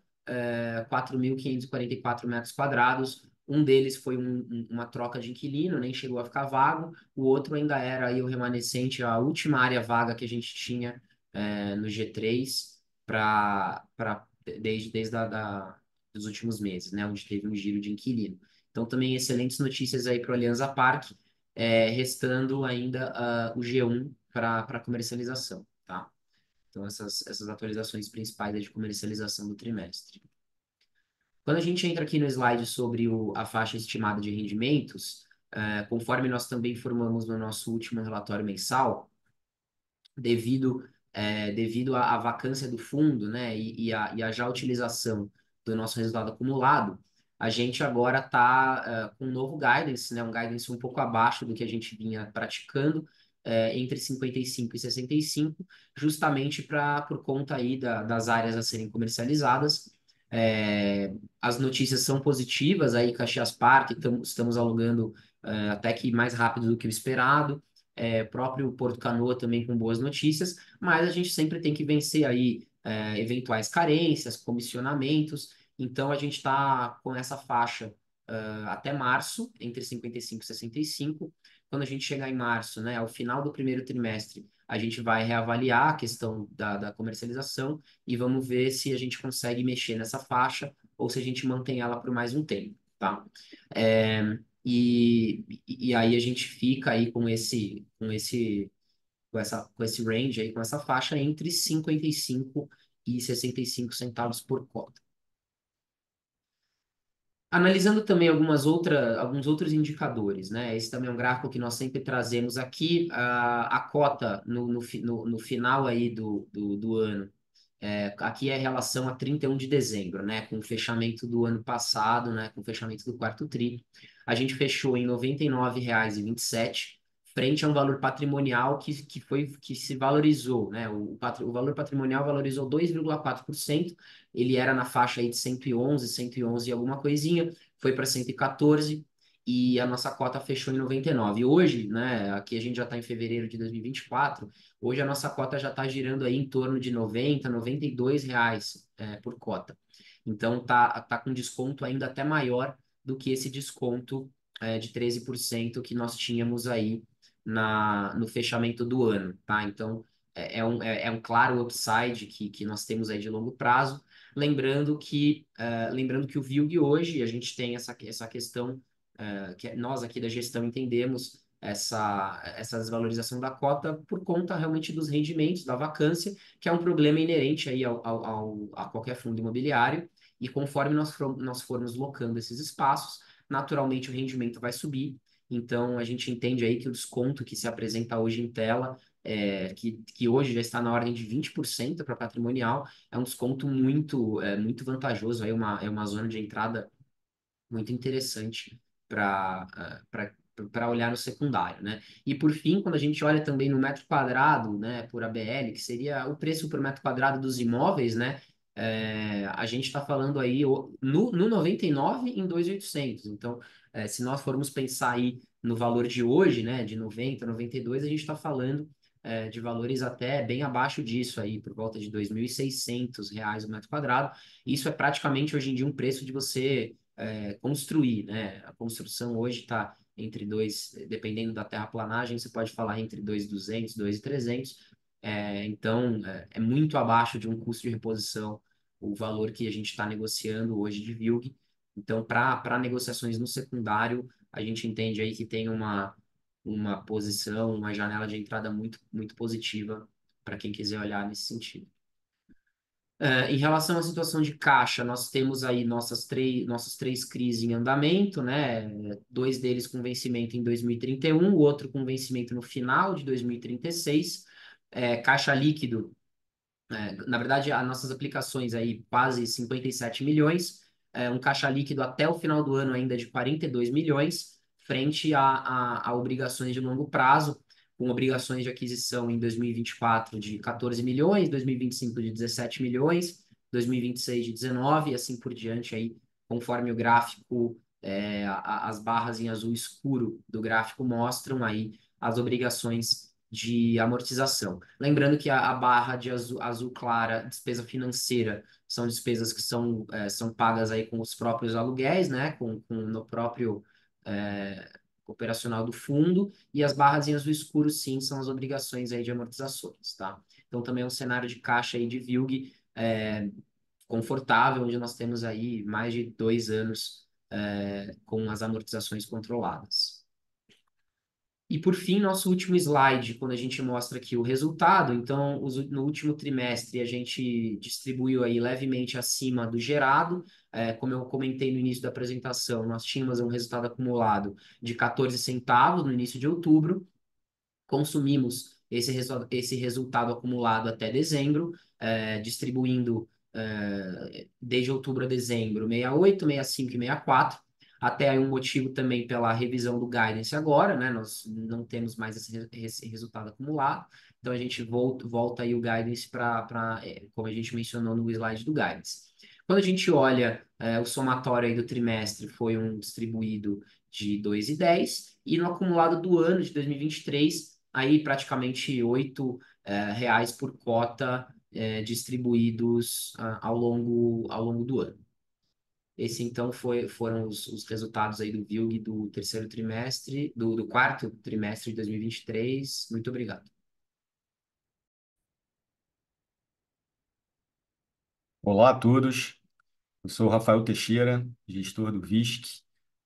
4.544 eh, metros quadrados. Um deles foi um, uma troca de inquilino, nem chegou a ficar vago. O outro ainda era aí o remanescente, a última área vaga que a gente tinha é, no G3 para desde, desde a, da, dos últimos meses, né? Onde teve um giro de inquilino. Então, também excelentes notícias aí para o Alianza Parque, é, restando ainda uh, o G1 para comercialização. Então, essas, essas atualizações principais de comercialização do trimestre. Quando a gente entra aqui no slide sobre o, a faixa estimada de rendimentos, é, conforme nós também informamos no nosso último relatório mensal, devido, é, devido à, à, vacância do fundo né, e, e, a, e a já utilização do nosso resultado acumulado, a gente agora está uh, é, com um novo guidance, né, um guidance um pouco abaixo do que a gente vinha praticando, é, entre 55 e 65, justamente para por conta aí da, das áreas a serem comercializadas. É, as notícias são positivas, aí Caxias Parque tam, estamos alugando é, até que mais rápido do que o esperado, próprio Porto Canoa também com boas notícias, mas a gente sempre tem que vencer aí eventuais carências, comissionamentos, então a gente está com essa faixa Uh, até março, entre 55 e 65 quando a gente chegar em março, né, ao final do primeiro trimestre, a gente vai reavaliar a questão da, da comercialização e vamos ver se a gente consegue mexer nessa faixa ou se a gente mantém ela por mais um tempo, tá? É, e, e aí a gente fica aí com esse, com esse, com essa, com esse range aí, com essa faixa entre 55 e 65 centavos por cota. Analisando também algumas alguns outros indicadores, né? Esse também é um gráfico que nós sempre trazemos aqui, a, a cota no, no, no, no final aí do, do, do ano. É, aqui é relação a 31 de dezembro, né? Com o fechamento do ano passado, né? Com o fechamento do quarto tri. A gente fechou em R$ 99,27, frente a um valor patrimonial que, que, foi, que se valorizou, né? O, o valor patrimonial valorizou 2,4%, ele era na faixa aí de 111, 111 e alguma coisinha, foi para 114 e a nossa cota fechou em 99. E hoje, né, aqui a gente já está em fevereiro de 2024, hoje a nossa cota já está girando aí em torno de 90, 92 reais é, por cota. Então tá, tá com desconto ainda até maior do que esse desconto é, de 13% que nós tínhamos aí na, no fechamento do ano, tá? Então, é, é um, é, é, um claro upside que, que nós temos aí de longo prazo. Lembrando que, uh, lembrando que o VILG hoje, a gente tem essa, essa questão uh, que nós aqui da gestão entendemos essa, essa desvalorização da cota por conta realmente dos rendimentos, da vacância, que é um problema inerente aí ao, ao, ao a qualquer fundo imobiliário. E conforme nós, nós formos locando esses espaços, naturalmente o rendimento vai subir então, a gente entende aí que o desconto que se apresenta hoje em tela, é, que, que hoje já está na ordem de 20% para patrimonial, é um desconto muito, é, muito vantajoso, aí é uma, é uma zona de entrada muito interessante para é, para olhar no secundário, né? E por fim, quando a gente olha também no metro quadrado, né, por ABL, que seria o preço por metro quadrado dos imóveis, né? é, a gente está falando aí no, no 99 em 2,800. Então, é, se nós formos pensar aí no valor de hoje, né, de 90, 92, a gente está falando é, de valores até bem abaixo disso aí, por volta de 2.600 reais o metro quadrado. Isso é praticamente hoje em dia um preço de você é, construir, né? A construção hoje está entre dois, dependendo da terraplanagem, você pode falar entre 2.200, 2.300, é, então, é, é, muito abaixo de um custo de reposição o valor que a gente está negociando hoje de VILG. Então, para negociações no secundário, a gente entende aí que tem uma, uma posição, uma janela de entrada muito, muito positiva para quem quiser olhar nesse sentido. Uh, em relação à situação de caixa, nós temos aí nossas três, nossas três crises em andamento, né? Dois deles com vencimento em 2031, o outro com vencimento no final de 2036 é, caixa líquido, é, na verdade, as nossas aplicações aí, quase 57 milhões, é, um caixa líquido até o final do ano ainda de 42 milhões, frente a, a, a obrigações de longo prazo, com obrigações de aquisição em 2024 de 14 milhões, 2025 de 17 milhões, 2026 de 19 e assim por diante aí, conforme o gráfico, é, as barras em azul escuro do gráfico mostram aí as obrigações de amortização. Lembrando que a, a barra de azul, azul, clara, despesa financeira, são despesas que são, é, são pagas aí com os próprios aluguéis, né? Com, com no próprio é, operacional do fundo, e as barras em azul escuro, sim, são as obrigações aí de amortizações, tá? Então também é um cenário de caixa aí de VILG é, confortável, onde nós temos aí mais de dois anos é, com as amortizações controladas. E por fim, nosso último slide, quando a gente mostra aqui o resultado, então no último trimestre a gente distribuiu aí levemente acima do gerado, é, como eu comentei no início da apresentação, nós tínhamos um resultado acumulado de 14 centavos no início de outubro, consumimos esse, resu esse resultado acumulado até dezembro, é, distribuindo é, desde outubro a dezembro 68, 65 e 64, até aí um motivo também pela revisão do guidance agora, né? Nós não temos mais esse, esse resultado acumulado. Então a gente volta, volta aí o guidance para, é, como a gente mencionou no slide do guidance. Quando a gente olha é, o somatório aí do trimestre, foi um distribuído de 2,10 e no acumulado do ano de 2023, aí praticamente R$ é, reais por cota é, distribuídos ao, longo, ao longo do ano. Esse então foi, foram os, os resultados aí do VILG do terceiro trimestre, do, do quarto trimestre de 2023. Muito obrigado. Olá a todos, eu sou Rafael Teixeira, gestor do VISC.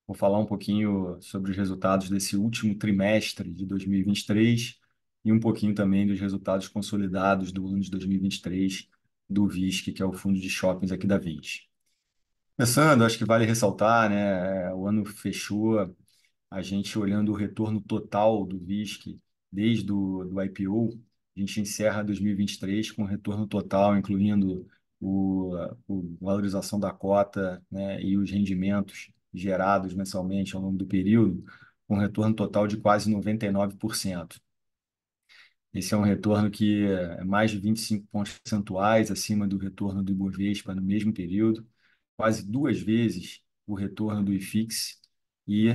Vou falar um pouquinho sobre os resultados desse último trimestre de 2023 e um pouquinho também dos resultados consolidados do ano de 2023 do VISC, que é o fundo de shoppings aqui da Vinci. Começando, acho que vale ressaltar, né? É, o ano fechou, a gente olhando o retorno total do VISC desde o do IPO, a gente encerra 2023 com retorno total, incluindo o, o valorização da cota, né, e os rendimentos gerados mensalmente ao longo do período, com retorno total de quase 99%. Esse é um retorno que é mais de 25 pontos percentuais acima do retorno do Ibovespa no mesmo período quase duas vezes o retorno do IFIX e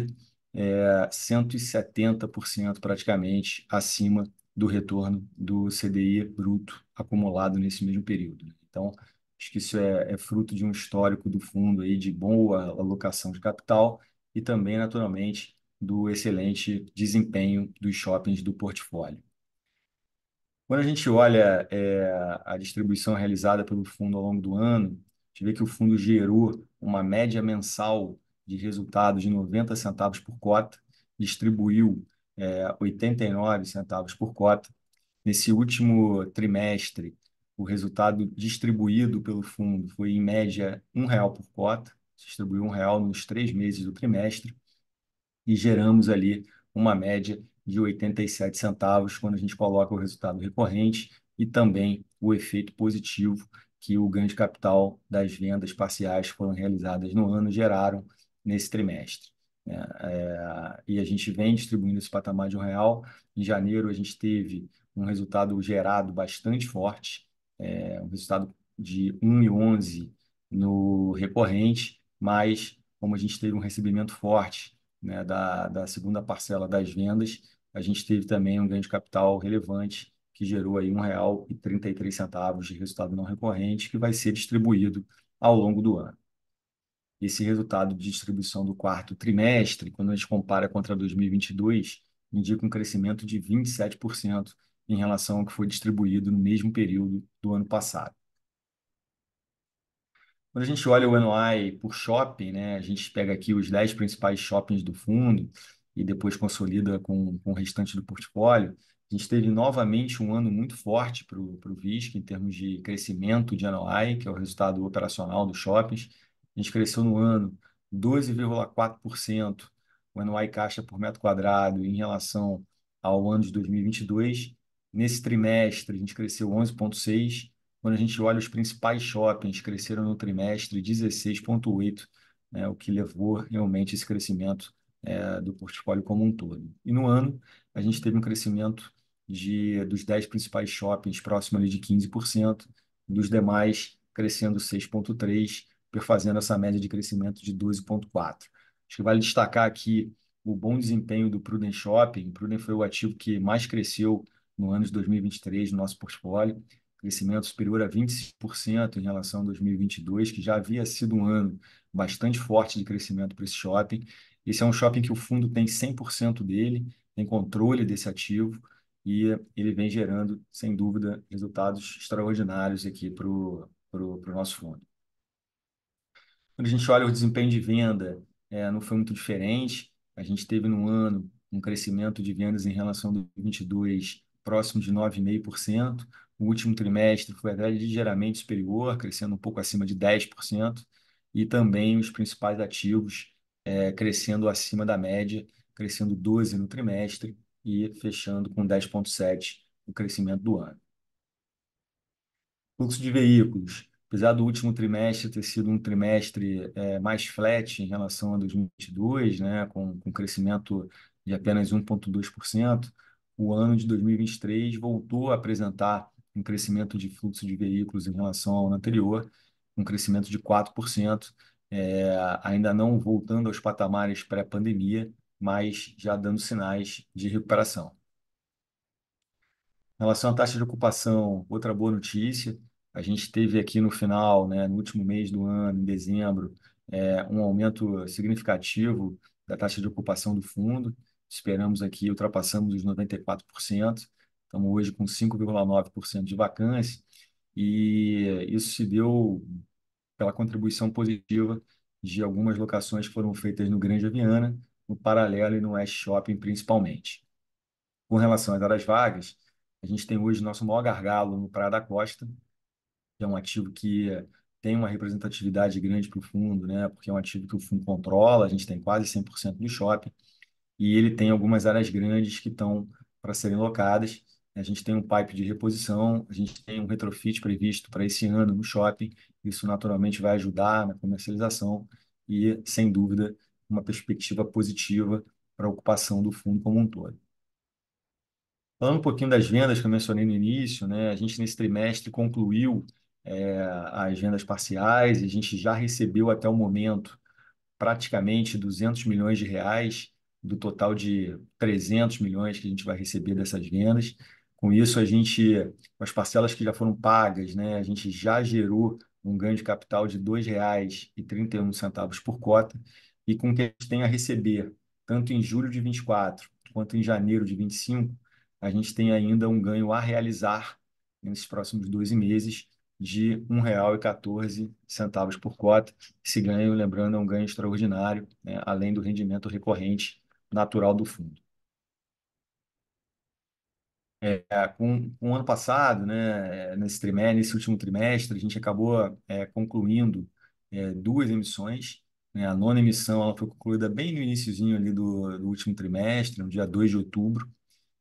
é, 170% praticamente acima do retorno do CDI bruto acumulado nesse mesmo período. Então, acho que isso é, é fruto de um histórico do fundo aí de boa alocação de capital e também, naturalmente, do excelente desempenho dos shoppings do portfólio. Quando a gente olha é, a distribuição realizada pelo fundo ao longo do ano, gente vê que o fundo gerou uma média mensal de resultados de 90 centavos por cota, distribuiu é, 89 centavos por cota. Nesse último trimestre, o resultado distribuído pelo fundo foi, em média, um real por cota, distribuiu um real nos três meses do trimestre, e geramos ali uma média de 87 centavos quando a gente coloca o resultado recorrente e também o efeito positivo que o ganho de capital das vendas parciais foram realizadas no ano geraram nesse trimestre. Né? É, e a gente vem distribuindo esse patamar de um real. Em janeiro, a gente teve um resultado gerado bastante forte, é, um resultado de 1,11 no recorrente, mas como a gente teve um recebimento forte né, da, da segunda parcela das vendas, a gente teve também um ganho de capital relevante que gerou aí R$ 1,33 de resultado não recorrente, que vai ser distribuído ao longo do ano. Esse resultado de distribuição do quarto trimestre, quando a gente compara contra 2022, indica um crescimento de 27% em relação ao que foi distribuído no mesmo período do ano passado. Quando a gente olha o NOI por shopping, né, a gente pega aqui os 10 principais shoppings do fundo e depois consolida com o restante do portfólio. A gente teve novamente um ano muito forte para o VISC em termos de crescimento de NOI, que é o resultado operacional dos shoppings. A gente cresceu no ano 12,4%, o NOI caixa por metro quadrado em relação ao ano de 2022. Nesse trimestre, a gente cresceu 11,6%. Quando a gente olha os principais shoppings, cresceram no trimestre 16,8%, né, o que levou realmente esse crescimento é, do portfólio como um todo. E no ano, a gente teve um crescimento de, dos 10 principais shoppings, próximo ali de 15%, dos demais crescendo 6,3%, perfazendo essa média de crescimento de 12,4%. Acho que vale destacar aqui o bom desempenho do Prudent Shopping. O Prudent foi o ativo que mais cresceu no ano de 2023 no nosso portfólio, crescimento superior a 25% em relação a 2022, que já havia sido um ano bastante forte de crescimento para esse shopping, esse é um shopping que o fundo tem 100% dele, tem controle desse ativo e ele vem gerando, sem dúvida, resultados extraordinários aqui para o nosso fundo. Quando a gente olha o desempenho de venda, é, não foi muito diferente. A gente teve no ano um crescimento de vendas em relação a 2022 próximo de 9,5%. O último trimestre foi até ligeiramente superior, crescendo um pouco acima de 10%. E também os principais ativos é, crescendo acima da média, crescendo 12% no trimestre e fechando com 10,7% o crescimento do ano. Fluxo de veículos. Apesar do último trimestre ter sido um trimestre é, mais flat em relação a 2022, né, com, com crescimento de apenas 1,2%, o ano de 2023 voltou a apresentar um crescimento de fluxo de veículos em relação ao ano anterior, um crescimento de 4%, é, ainda não voltando aos patamares pré-pandemia, mas já dando sinais de recuperação. Em relação à taxa de ocupação, outra boa notícia, a gente teve aqui no final, né, no último mês do ano, em dezembro, é, um aumento significativo da taxa de ocupação do fundo, esperamos aqui, ultrapassamos os 94%, estamos hoje com 5,9% de vacância, e isso se deu pela contribuição positiva de algumas locações que foram feitas no Granja Viana, no Paralelo e no West Shopping, principalmente. Com relação às áreas vagas, a gente tem hoje nosso maior gargalo no Praia da Costa, que é um ativo que tem uma representatividade grande para o fundo, né? porque é um ativo que o fundo controla, a gente tem quase 100% do shopping, e ele tem algumas áreas grandes que estão para serem locadas, a gente tem um pipe de reposição, a gente tem um retrofit previsto para esse ano no shopping. Isso naturalmente vai ajudar na comercialização e, sem dúvida, uma perspectiva positiva para a ocupação do fundo como um todo. Falando um pouquinho das vendas que eu mencionei no início, né? A gente nesse trimestre concluiu é, as vendas parciais e a gente já recebeu até o momento praticamente 200 milhões de reais do total de 300 milhões que a gente vai receber dessas vendas. Com isso, a gente, com as parcelas que já foram pagas, né, a gente já gerou um ganho de capital de R$ 2,31 por cota, e com o que a gente tem a receber, tanto em julho de 24 quanto em janeiro de 25, a gente tem ainda um ganho a realizar nesses próximos 12 meses de R$ 1,14 por cota. Esse ganho, lembrando, é um ganho extraordinário, né, além do rendimento recorrente natural do fundo. É, com, com o ano passado, né, é, nesse trimestre, nesse último trimestre, a gente acabou é, concluindo é, duas emissões. Né? A nona emissão ela foi concluída bem no iníciozinho ali do, do último trimestre, no dia 2 de outubro,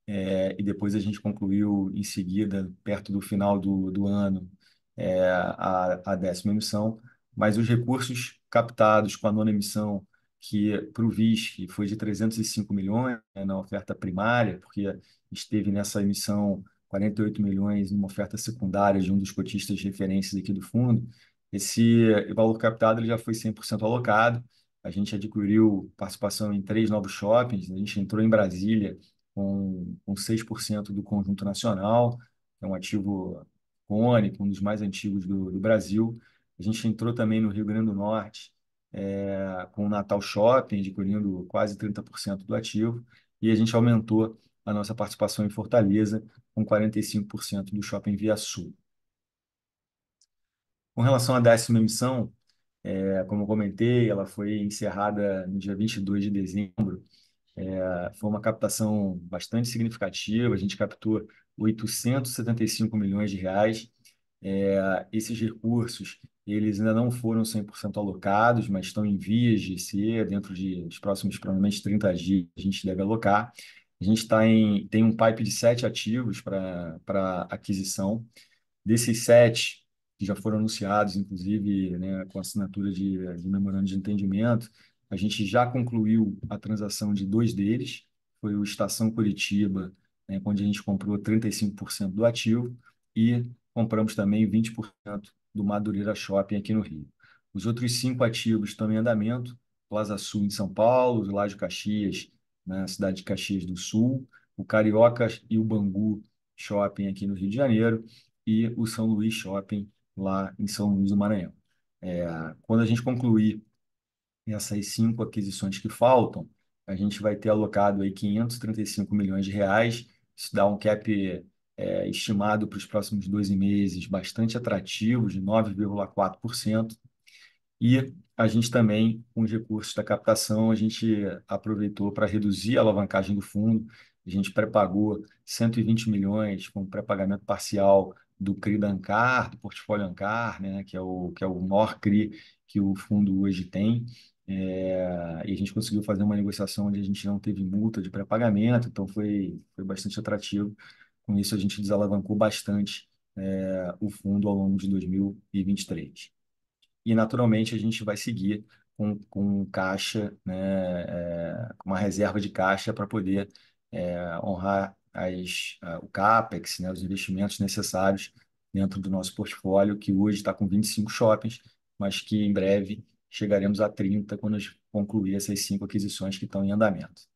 é, e depois a gente concluiu em seguida, perto do final do, do ano, é, a, a décima emissão. Mas os recursos captados com a nona emissão que para o VISC foi de 305 milhões né, na oferta primária, porque esteve nessa emissão 48 milhões numa oferta secundária de um dos cotistas de referências aqui do fundo. Esse valor captado ele já foi 100% alocado. A gente adquiriu participação em três novos shoppings. Né, a gente entrou em Brasília com, com 6% do conjunto nacional, é um ativo icônico, um dos mais antigos do, do Brasil. A gente entrou também no Rio Grande do Norte é, com o Natal Shopping adquirindo quase 30% do ativo, e a gente aumentou a nossa participação em Fortaleza com 45% do Shopping Via Sul. Com relação à décima emissão, é, como eu comentei, ela foi encerrada no dia 22 de dezembro. É, foi uma captação bastante significativa, a gente captou 875 milhões de reais. É, esses recursos eles ainda não foram 100% alocados, mas estão em vias de ser, dentro de os próximos, provavelmente, 30 dias, a gente deve alocar. A gente tá em, tem um pipe de sete ativos para aquisição. Desses sete, que já foram anunciados, inclusive, né, com assinatura de, de memorando de entendimento, a gente já concluiu a transação de dois deles, foi o Estação Curitiba, né, onde a gente comprou 35% do ativo, e compramos também 20% do Madureira Shopping aqui no Rio. Os outros cinco ativos estão em andamento, Plaza Sul em São Paulo, Laje Caxias, na né, cidade de Caxias do Sul, o Carioca e o Bangu Shopping aqui no Rio de Janeiro e o São Luís Shopping lá em São Luís do Maranhão. É, quando a gente concluir essas cinco aquisições que faltam, a gente vai ter alocado aí 535 milhões de reais, isso dá um cap é, estimado para os próximos 12 meses bastante atrativo, de 9,4%. E a gente também, com os recursos da captação, a gente aproveitou para reduzir a alavancagem do fundo. A gente pré-pagou 120 milhões com pré-pagamento parcial do CRI da Ancar, do portfólio Ancar, né, que é o que é o maior CRI que o fundo hoje tem. É, e a gente conseguiu fazer uma negociação onde a gente não teve multa de pré-pagamento, então foi, foi bastante atrativo. Com isso, a gente desalavancou bastante eh, o fundo ao longo de 2023. E, naturalmente, a gente vai seguir com caixa, né, eh, com uma reserva de caixa para poder eh, honrar o CAPEX, né, os investimentos necessários dentro do nosso portfólio, que hoje está com 25 shoppings, mas que em breve chegaremos a 30 quando a gente concluir essas cinco aquisições que estão em andamento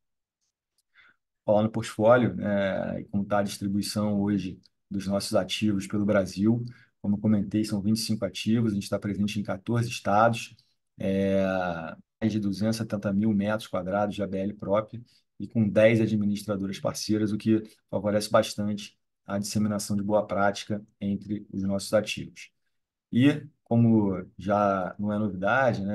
falar no portfólio, né, e como está a distribuição hoje dos nossos ativos pelo Brasil. Como comentei, são 25 ativos, a gente está presente em 14 estados, é, mais de 270 mil metros quadrados de ABL própria e com 10 administradoras parceiras, o que favorece bastante a disseminação de boa prática entre os nossos ativos. E como já não é novidade, né,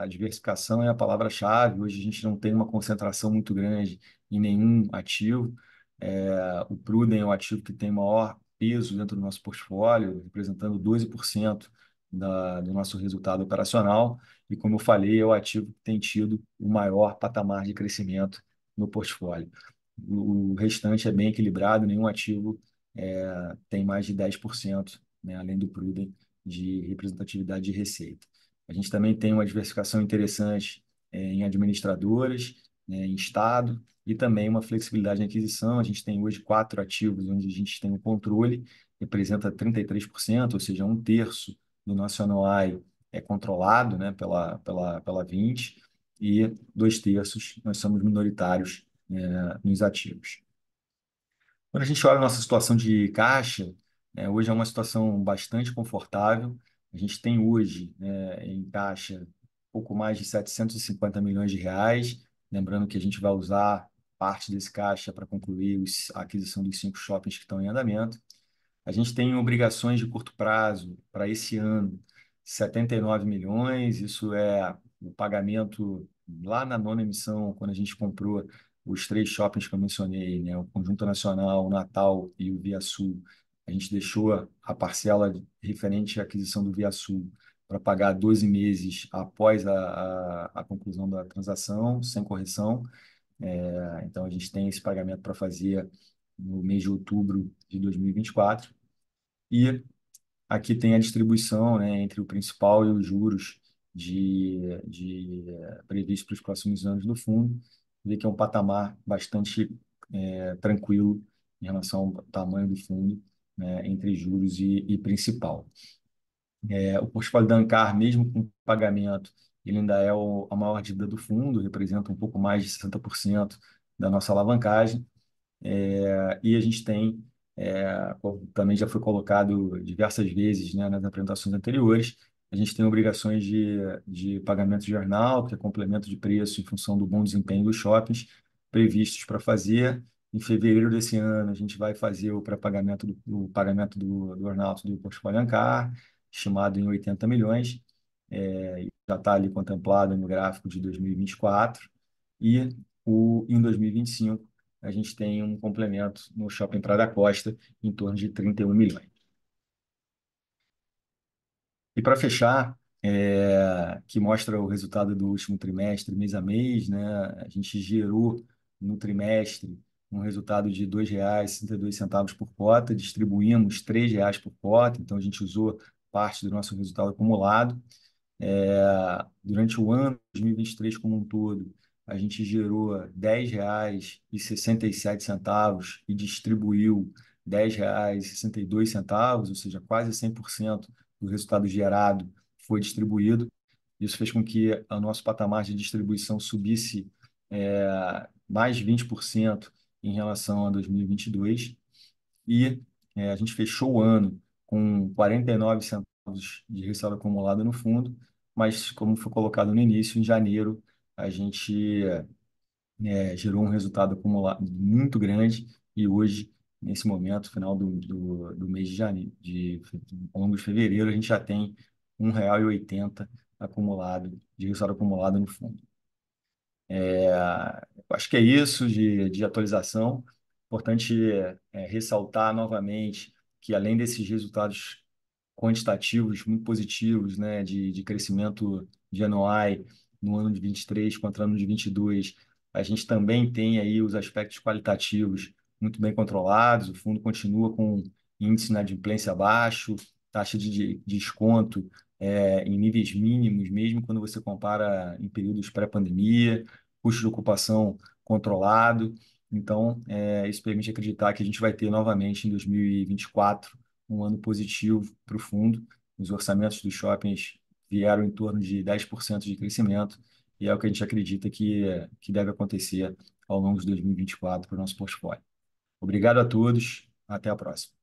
a diversificação é a palavra-chave. Hoje a gente não tem uma concentração muito grande em nenhum ativo. É, o Prudem é o ativo que tem maior peso dentro do nosso portfólio, representando 12% da, do nosso resultado operacional. E, como eu falei, é o ativo que tem tido o maior patamar de crescimento no portfólio. O, restante é bem equilibrado, nenhum ativo é, tem mais de 10%, né, além do Prudem de representatividade de receita. A gente também tem uma diversificação interessante é, em administradoras, né, em Estado, e também uma flexibilidade na aquisição. A gente tem hoje quatro ativos onde a gente tem o um controle, representa 33%, ou seja, um terço do nosso anuário é controlado né, pela, pela, pela 20, e dois terços nós somos minoritários eh, nos ativos. Quando a gente olha a nossa situação de caixa, é, hoje é uma situação bastante confortável. A gente tem hoje né, em caixa pouco mais de 750 milhões de reais. Lembrando que a gente vai usar parte desse caixa para concluir os, a aquisição dos cinco shoppings que estão em andamento. A gente tem obrigações de curto prazo para esse ano, 79 milhões. Isso é o pagamento lá na nona emissão, quando a gente comprou os três shoppings que eu mencionei, né, o Conjunto Nacional, o Natal e o Via Sul a gente deixou a parcela referente à aquisição do ViaSul para pagar 12 meses após a, a, a conclusão da transação, sem correção. É, então, a gente tem esse pagamento para fazer no mês de outubro de 2024. E aqui tem a distribuição né, entre o principal e os juros de, de previsto para os próximos anos do fundo. Vê que é um patamar bastante é, tranquilo em relação ao tamanho do fundo né, entre juros e, e principal. É, o portfólio da Ancar, mesmo com pagamento, ele ainda é o, a maior dívida do fundo, representa um pouco mais de 60% da nossa alavancagem. É, e a gente tem, é, também já foi colocado diversas vezes né, nas apresentações anteriores, a gente tem obrigações de, de pagamento de jornal, que é complemento de preço em função do bom desempenho dos shoppings, previstos para fazer em fevereiro desse ano, a gente vai fazer o pré-pagamento do, o pagamento do, do earnout do portfólio Ancar, estimado em 80 milhões, é, já está ali contemplado no gráfico de 2024. E o, em 2025, a gente tem um complemento no Shopping Praia da Costa, em torno de 31 milhões. E para fechar, é, que mostra o resultado do último trimestre, mês a mês, né? A gente gerou no trimestre um resultado de R$ 2,62 por cota, distribuímos R$ 3,00 por cota, então a gente usou parte do nosso resultado acumulado. É, durante o ano 2023 como um todo, a gente gerou R$ 10,67 e distribuiu R$ 10,62, ou seja, quase 100% do resultado gerado foi distribuído. Isso fez com que o nosso patamar de distribuição subisse é, mais 20% em relação a 2022. E é, a gente fechou o ano com 49 centavos de ressalva acumulada no fundo, mas como foi colocado no início, em janeiro, a gente é, gerou um resultado acumulado muito grande e hoje, nesse momento, final do, do, do mês de janeiro, de, ao longo de fevereiro, a gente já tem R$ 1,80 acumulado, de resultado acumulada no fundo. É, acho que é isso de, de atualização. Importante é, ressaltar novamente que, além desses resultados quantitativos muito positivos, né, de, de crescimento de NOI no ano de 23 contra o ano de 22, a gente também tem aí os aspectos qualitativos muito bem controlados, o fundo continua com índice de inadimplência baixo, taxa de desconto é, em níveis mínimos, mesmo quando você compara em períodos pré-pandemia, custo de ocupação controlado. Então, é, isso permite acreditar que a gente vai ter novamente em 2024 um ano positivo para o fundo. Os orçamentos dos shoppings vieram em torno de 10% de crescimento, e é o que a gente acredita que, que deve acontecer ao longo de 2024 para o nosso portfólio. Obrigado a todos, até a próxima.